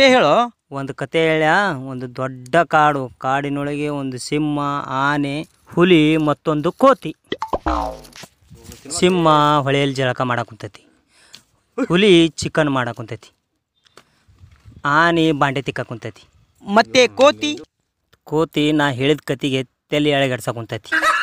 ಕತೆ ಹೇಳು ಒಂದು ಕತೆ ಹೇಳ್ಯಾ ಒಂದು ದೊಡ್ಡ ಕಾಡು ಕಾಡಿನೊಳಗೆ ಒಂದು ಸಿಂಹ ಆನೆ ಹುಲಿ ಮತ್ತೊಂದು ಕೋತಿ ಸಿಂಹ ಹೊಳೆಯಲ್ಲಿ ಜಳಕ ಮಾಡಾಕುಂತೈತಿ ಹುಲಿ ಚಿಕನ್ ಮಾಡಾಕುಂತೈತಿ ಆನೆ ಬಾಂಡೆ ತಿಕ್ಕಾಕುಂತೈತಿ ಮತ್ತೆ ಕೋತಿ ಕೋತಿ ನಾ ಹೇಳಿದ ಕತೆಗೆ ತಲೆ ಎಳಗಡ್ಸಾಕುಂತೈತಿ